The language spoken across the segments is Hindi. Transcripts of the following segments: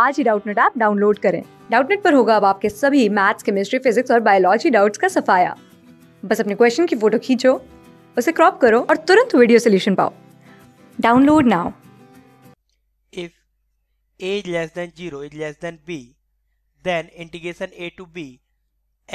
आज ही डाउटनेट ऐप डाउनलोड करें डाउटनेट पर होगा अब आपके सभी मैथ्स केमिस्ट्री फिजिक्स और बायोलॉजी डाउट्स का सफाया बस अपने क्वेश्चन की फोटो खींचो उसे क्रॉप करो और तुरंत वीडियो सोल्यूशन पाओ download now if a is less than 0 is less than b then integration a to b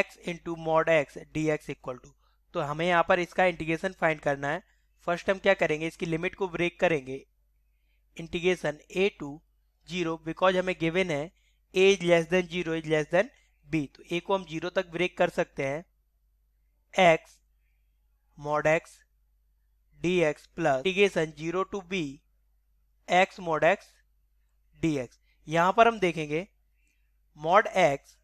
x into mod x dx equal to तो हमें यहाँ पर इसका इंटीग्रेशन फाइंड करना है फर्स्ट हम क्या करेंगे इसकी लिमिट को ब्रेक करेंगे integration a to zero because हमें गिवन है A is less than zero is less than B तो ए को हम जीरो तक ब्रेक कर सकते हैं x mod x d x plus integration zero to B x mod x d x यहां पर हम देखेंगे मॉड एक्स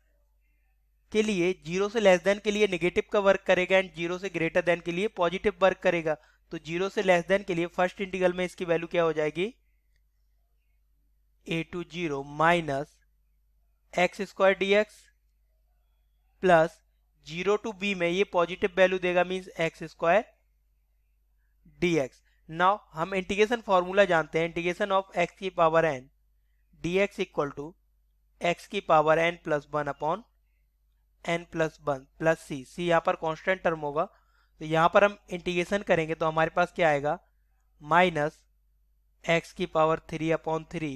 के लिए जीरो से लेस देन के लिए निगेटिव का वर्क करेगा एंड जीरो से ग्रेटर देन के लिए पॉजिटिव वर्क करेगा तो जीरो से लेस देन के लिए फर्स्ट इंटीग्रल में इसकी वैल्यू क्या हो जाएगी A to zero minus x square d x plus zero to B में ये पॉजिटिव वैल्यू देगा means x square d x now हम इंटीग्रेशन फॉर्मूला जानते हैं इंटीग्रेशन ऑफ एक्स की power n d x equal to x की power n plus one upon n plus one plus C C यहाँ पर कांस्टेंट टर्म होगा तो यहाँ पर हम इंटीग्रेशन करेंगे तो हमारे पास क्या आएगा माइनस एक्स की power three upon three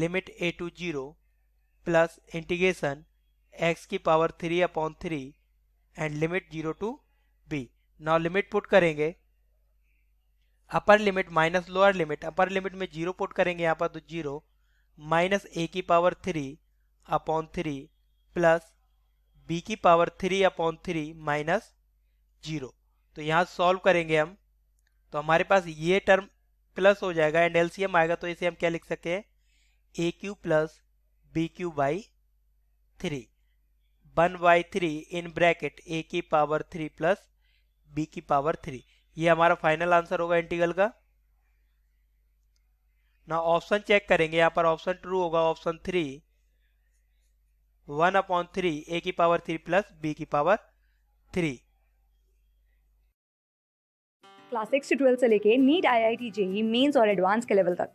limit A to zero plus integration x की power three upon three and limit zero to B now limit put करेंगे upper limit minus lower limit upper limit में जीरो पुट करेंगे यहाँ पर तो जीरो माइनस ए की power three upon three plus B की power three upon three minus zero तो यहाँ सॉल्व करेंगे हम तो हमारे पास ये टर्म प्लस हो जाएगा एंड एलसीएम आएगा तो इसे हम क्या लिख सकते हैं A cube plus B cube by three one by three in bracket A की पावर थ्री प्लस बी की पावर थ्री ये हमारा फाइनल आंसर होगा इंटीग्रल का ना ऑप्शन चेक करेंगे यहाँ पर ऑप्शन ट्रू होगा option three one upon three A की पावर थ्री प्लस बी की पावर थ्री क्लास सिक्स से से लेके NEET I I T JEE mains और एडवांस के लेवल तक